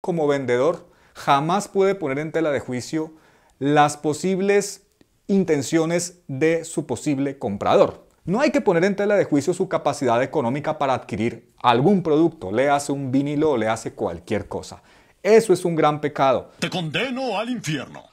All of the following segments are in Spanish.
como vendedor jamás puede poner en tela de juicio las posibles intenciones de su posible comprador. No hay que poner en tela de juicio su capacidad económica para adquirir algún producto, le hace un vinilo o le hace cualquier cosa. Eso es un gran pecado. Te condeno al infierno.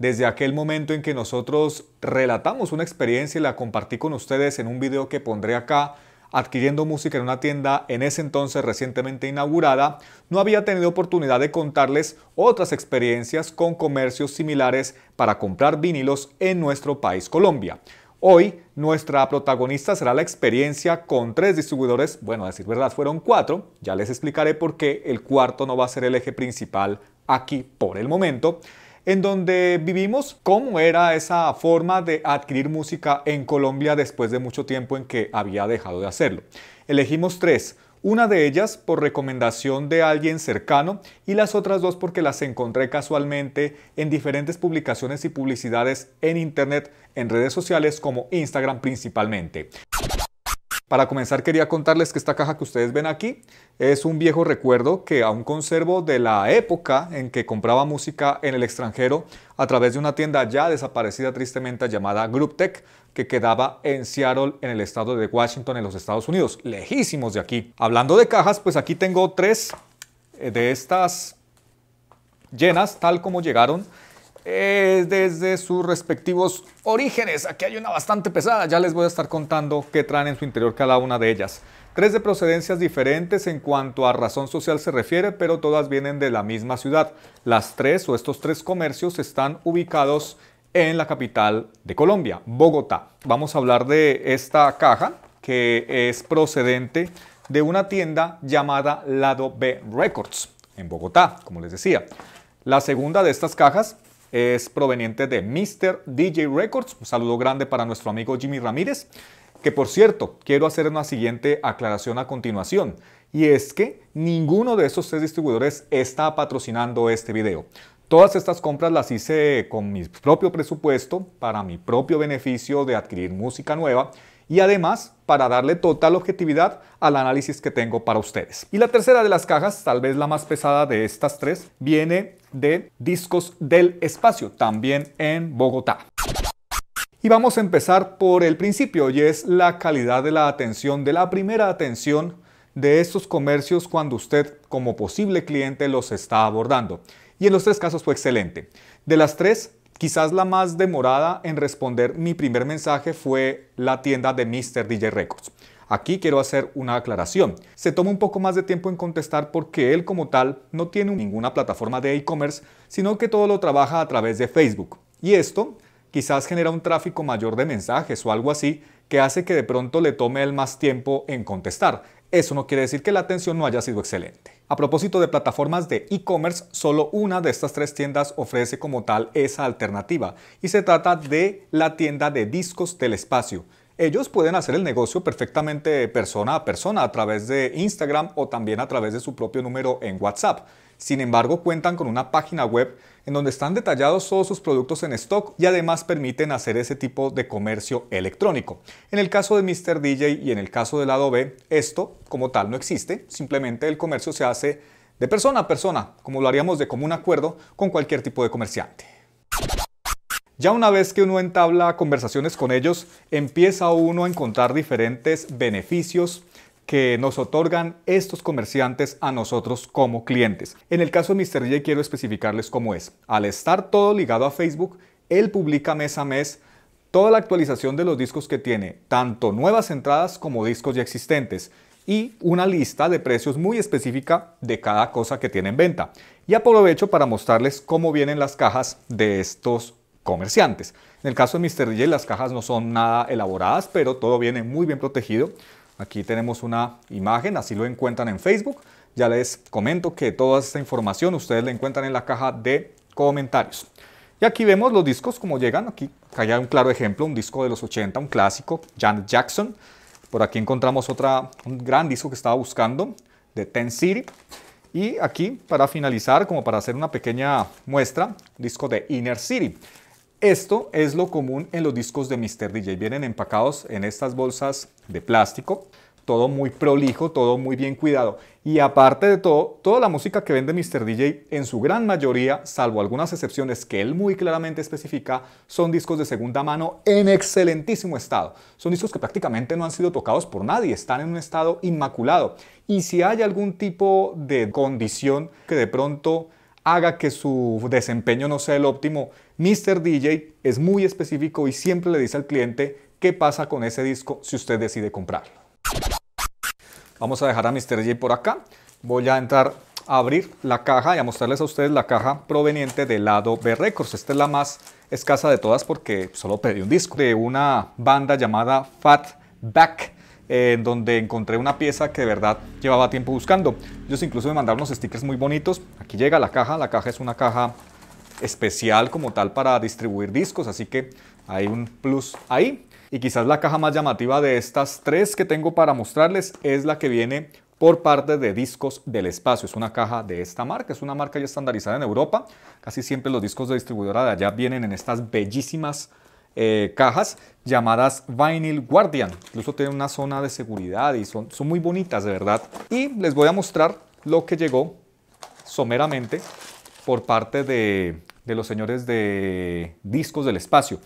desde aquel momento en que nosotros relatamos una experiencia y la compartí con ustedes en un video que pondré acá, adquiriendo música en una tienda en ese entonces recientemente inaugurada, no había tenido oportunidad de contarles otras experiencias con comercios similares para comprar vinilos en nuestro país Colombia. Hoy nuestra protagonista será la experiencia con tres distribuidores, bueno, a decir verdad fueron cuatro, ya les explicaré por qué el cuarto no va a ser el eje principal aquí por el momento, en donde vivimos cómo era esa forma de adquirir música en Colombia después de mucho tiempo en que había dejado de hacerlo. Elegimos tres, una de ellas por recomendación de alguien cercano y las otras dos porque las encontré casualmente en diferentes publicaciones y publicidades en internet, en redes sociales como Instagram principalmente. Para comenzar quería contarles que esta caja que ustedes ven aquí es un viejo recuerdo que aún conservo de la época en que compraba música en el extranjero a través de una tienda ya desaparecida tristemente llamada Group Tech que quedaba en Seattle en el estado de Washington en los Estados Unidos, lejísimos de aquí. Hablando de cajas, pues aquí tengo tres eh, de estas llenas tal como llegaron es desde sus respectivos orígenes. Aquí hay una bastante pesada, ya les voy a estar contando qué traen en su interior cada una de ellas. Tres de procedencias diferentes en cuanto a razón social se refiere, pero todas vienen de la misma ciudad. Las tres o estos tres comercios están ubicados en la capital de Colombia, Bogotá. Vamos a hablar de esta caja que es procedente de una tienda llamada Lado B Records en Bogotá, como les decía. La segunda de estas cajas es proveniente de Mr. DJ Records. Un saludo grande para nuestro amigo Jimmy Ramírez. Que por cierto, quiero hacer una siguiente aclaración a continuación. Y es que ninguno de esos tres distribuidores está patrocinando este video. Todas estas compras las hice con mi propio presupuesto para mi propio beneficio de adquirir música nueva y además para darle total objetividad al análisis que tengo para ustedes. Y la tercera de las cajas, tal vez la más pesada de estas tres, viene de Discos del Espacio, también en Bogotá. Y vamos a empezar por el principio y es la calidad de la atención, de la primera atención de estos comercios cuando usted como posible cliente los está abordando. Y en los tres casos fue excelente. De las tres, Quizás la más demorada en responder mi primer mensaje fue la tienda de Mr. DJ Records. Aquí quiero hacer una aclaración. Se toma un poco más de tiempo en contestar porque él como tal no tiene ninguna plataforma de e-commerce, sino que todo lo trabaja a través de Facebook. Y esto quizás genera un tráfico mayor de mensajes o algo así que hace que de pronto le tome el más tiempo en contestar. Eso no quiere decir que la atención no haya sido excelente. A propósito de plataformas de e-commerce, solo una de estas tres tiendas ofrece como tal esa alternativa y se trata de la tienda de discos del espacio ellos pueden hacer el negocio perfectamente persona a persona a través de Instagram o también a través de su propio número en WhatsApp. Sin embargo, cuentan con una página web en donde están detallados todos sus productos en stock y además permiten hacer ese tipo de comercio electrónico. En el caso de Mr. DJ y en el caso del lado B, esto como tal no existe, simplemente el comercio se hace de persona a persona, como lo haríamos de común acuerdo con cualquier tipo de comerciante. Ya una vez que uno entabla conversaciones con ellos, empieza uno a encontrar diferentes beneficios que nos otorgan estos comerciantes a nosotros como clientes. En el caso de Mr. J quiero especificarles cómo es. Al estar todo ligado a Facebook, él publica mes a mes toda la actualización de los discos que tiene, tanto nuevas entradas como discos ya existentes, y una lista de precios muy específica de cada cosa que tiene en venta. Y aprovecho para mostrarles cómo vienen las cajas de estos comerciantes. En el caso de Mr. DJ las cajas no son nada elaboradas, pero todo viene muy bien protegido. Aquí tenemos una imagen, así lo encuentran en Facebook. Ya les comento que toda esta información ustedes la encuentran en la caja de comentarios. Y aquí vemos los discos como llegan. Aquí, hay un claro ejemplo, un disco de los 80, un clásico, Janet Jackson. Por aquí encontramos otra, un gran disco que estaba buscando, de Ten City. Y aquí, para finalizar, como para hacer una pequeña muestra, disco de Inner City. Esto es lo común en los discos de Mr. DJ. Vienen empacados en estas bolsas de plástico, todo muy prolijo, todo muy bien cuidado. Y aparte de todo, toda la música que vende Mr. DJ, en su gran mayoría, salvo algunas excepciones que él muy claramente especifica, son discos de segunda mano en excelentísimo estado. Son discos que prácticamente no han sido tocados por nadie, están en un estado inmaculado. Y si hay algún tipo de condición que de pronto haga que su desempeño no sea el óptimo, Mr. DJ es muy específico y siempre le dice al cliente qué pasa con ese disco si usted decide comprarlo. Vamos a dejar a Mr. DJ por acá. Voy a entrar a abrir la caja y a mostrarles a ustedes la caja proveniente del lado B Records. Esta es la más escasa de todas porque solo pedí un disco de una banda llamada Fat Back eh, en donde encontré una pieza que de verdad llevaba tiempo buscando. Ellos incluso me mandaron unos stickers muy bonitos. Aquí llega la caja, la caja es una caja especial como tal para distribuir discos, así que hay un plus ahí. Y quizás la caja más llamativa de estas tres que tengo para mostrarles es la que viene por parte de Discos del Espacio. Es una caja de esta marca, es una marca ya estandarizada en Europa. Casi siempre los discos de distribuidora de allá vienen en estas bellísimas eh, cajas llamadas Vinyl Guardian. Incluso tiene una zona de seguridad y son, son muy bonitas de verdad. Y les voy a mostrar lo que llegó someramente por parte de, los señores de Discos del Espacio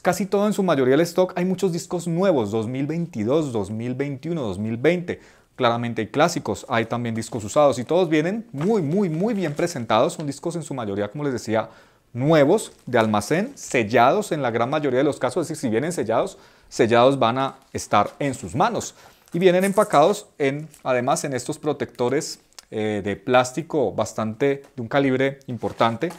casi todo en su mayoría el stock. Hay muchos discos nuevos, 2022, 2021, 2020. Claramente hay clásicos, hay también discos usados y todos vienen muy, muy, muy bien presentados. Son discos en su mayoría, como les decía, nuevos de almacén, sellados en la gran mayoría de los casos, es decir, si vienen sellados, sellados van a estar en sus manos. Y vienen empacados en, además en estos protectores eh, de plástico bastante, de un calibre importante,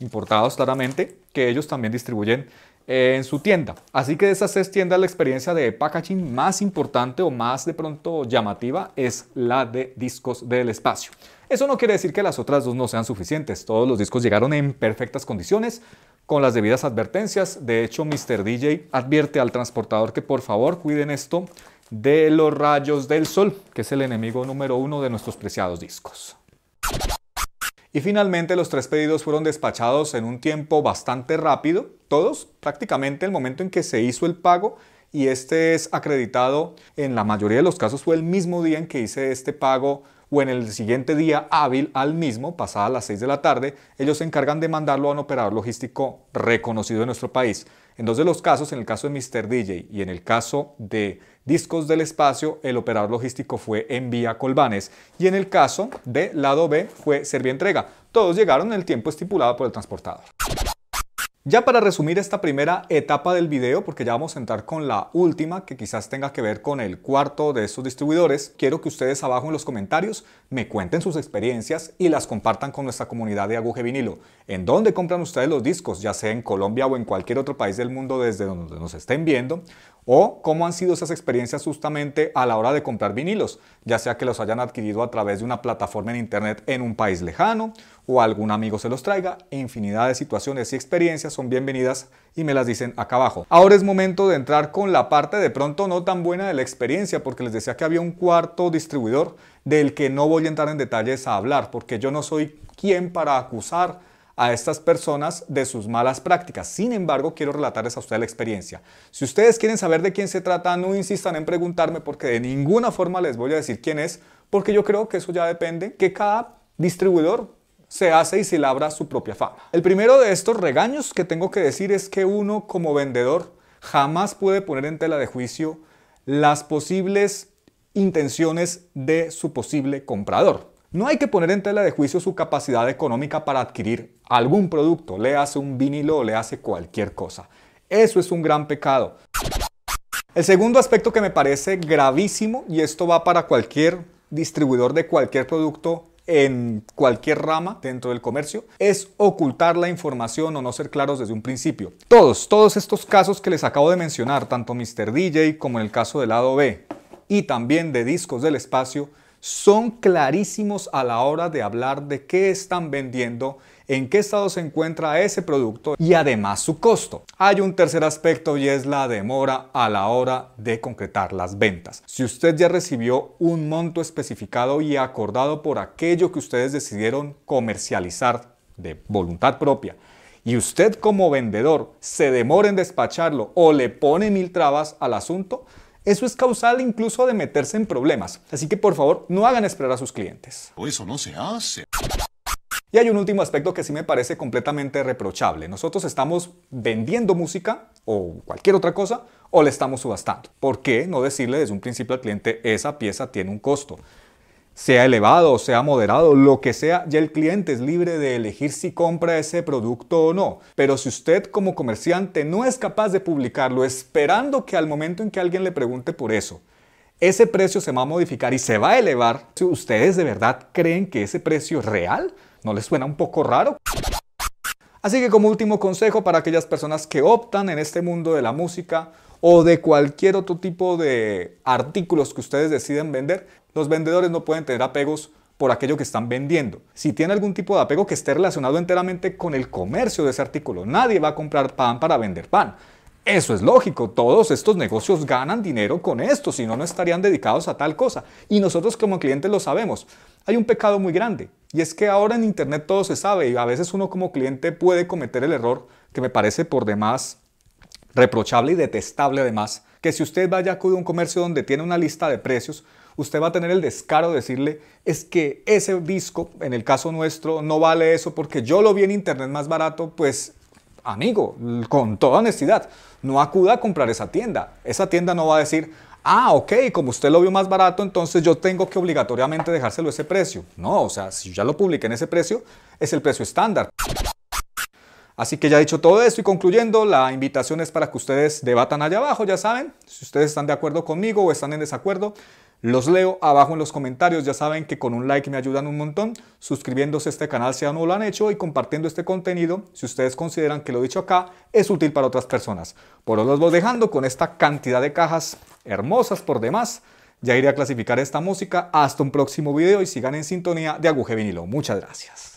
importados claramente, que ellos también distribuyen eh, en su tienda. Así que de esas tres tiendas la experiencia de packaging más importante o más de pronto llamativa es la de discos del espacio. Eso no quiere decir que las otras dos no sean suficientes. Todos los discos llegaron en perfectas condiciones, con las debidas advertencias. De hecho, Mr. DJ advierte al transportador que por favor cuiden esto de los rayos del sol, que es el enemigo número uno de nuestros preciados discos. Y finalmente los tres pedidos fueron despachados en un tiempo bastante rápido, todos prácticamente el momento en que se hizo el pago y este es acreditado en la mayoría de los casos fue el mismo día en que hice este pago o en el siguiente día hábil al mismo, pasada las 6 de la tarde, ellos se encargan de mandarlo a un operador logístico reconocido en nuestro país. En dos de los casos, en el caso de Mr. DJ y en el caso de Discos del Espacio, el operador logístico fue Envía Colvanes y en el caso de Lado B fue Servientrega. Todos llegaron en el tiempo estipulado por el transportador. Ya para resumir esta primera etapa del video, porque ya vamos a entrar con la última, que quizás tenga que ver con el cuarto de estos distribuidores, quiero que ustedes abajo en los comentarios me cuenten sus experiencias y las compartan con nuestra comunidad de Aguje Vinilo. ¿En dónde compran ustedes los discos? Ya sea en Colombia o en cualquier otro país del mundo desde donde nos estén viendo. O cómo han sido esas experiencias justamente a la hora de comprar vinilos, ya sea que los hayan adquirido a través de una plataforma en internet en un país lejano, o algún amigo se los traiga, infinidad de situaciones y experiencias son bienvenidas y me las dicen acá abajo. Ahora es momento de entrar con la parte de pronto no tan buena de la experiencia, porque les decía que había un cuarto distribuidor del que no voy a entrar en detalles a hablar, porque yo no soy quien para acusar a estas personas de sus malas prácticas. Sin embargo, quiero relatarles a ustedes la experiencia. Si ustedes quieren saber de quién se trata, no insistan en preguntarme porque de ninguna forma les voy a decir quién es, porque yo creo que eso ya depende que cada distribuidor se hace y se labra su propia fama. El primero de estos regaños que tengo que decir es que uno como vendedor jamás puede poner en tela de juicio las posibles intenciones de su posible comprador. No hay que poner en tela de juicio su capacidad económica para adquirir algún producto, le hace un vinilo o le hace cualquier cosa. Eso es un gran pecado. El segundo aspecto que me parece gravísimo, y esto va para cualquier distribuidor de cualquier producto en cualquier rama dentro del comercio es ocultar la información o no ser claros desde un principio. Todos, todos estos casos que les acabo de mencionar, tanto Mr. DJ como en el caso del lado B y también de discos del espacio, son clarísimos a la hora de hablar de qué están vendiendo en qué estado se encuentra ese producto y además su costo. Hay un tercer aspecto y es la demora a la hora de concretar las ventas. Si usted ya recibió un monto especificado y acordado por aquello que ustedes decidieron comercializar de voluntad propia, y usted como vendedor se demora en despacharlo o le pone mil trabas al asunto, eso es causal incluso de meterse en problemas. Así que por favor, no hagan esperar a sus clientes. Eso no se hace. Y hay un último aspecto que sí me parece completamente reprochable. Nosotros estamos vendiendo música o cualquier otra cosa o le estamos subastando. ¿Por qué no decirle desde un principio al cliente esa pieza tiene un costo? Sea elevado, sea moderado, lo que sea, ya el cliente es libre de elegir si compra ese producto o no. Pero si usted como comerciante no es capaz de publicarlo esperando que al momento en que alguien le pregunte por eso, ese precio se va a modificar y se va a elevar, si ustedes de verdad creen que ese precio real, ¿No les suena un poco raro? Así que como último consejo para aquellas personas que optan en este mundo de la música o de cualquier otro tipo de artículos que ustedes deciden vender, los vendedores no pueden tener apegos por aquello que están vendiendo. Si tiene algún tipo de apego que esté relacionado enteramente con el comercio de ese artículo, nadie va a comprar pan para vender pan. Eso es lógico, todos estos negocios ganan dinero con esto, si no, no estarían dedicados a tal cosa. Y nosotros como clientes lo sabemos hay un pecado muy grande. Y es que ahora en Internet todo se sabe y a veces uno como cliente puede cometer el error que me parece por demás reprochable y detestable además, que si usted vaya a a un comercio donde tiene una lista de precios, usted va a tener el descaro de decirle es que ese disco, en el caso nuestro, no vale eso porque yo lo vi en internet más barato, pues amigo, con toda honestidad, no acuda a comprar esa tienda. Esa tienda no va a decir, ah, ok, como usted lo vio más barato, entonces yo tengo que obligatoriamente dejárselo ese precio. No, o sea, si yo ya lo publiqué en ese precio, es el precio estándar. Así que ya dicho todo esto y concluyendo, la invitación es para que ustedes debatan allá abajo, ya saben, si ustedes están de acuerdo conmigo o están en desacuerdo, los leo abajo en los comentarios, ya saben que con un like me ayudan un montón, suscribiéndose a este canal si aún no lo han hecho y compartiendo este contenido si ustedes consideran que lo dicho acá es útil para otras personas. Por hoy los voy dejando con esta cantidad de cajas hermosas por demás. Ya iré a clasificar esta música. Hasta un próximo video y sigan en sintonía de Aguje Vinilo. Muchas gracias.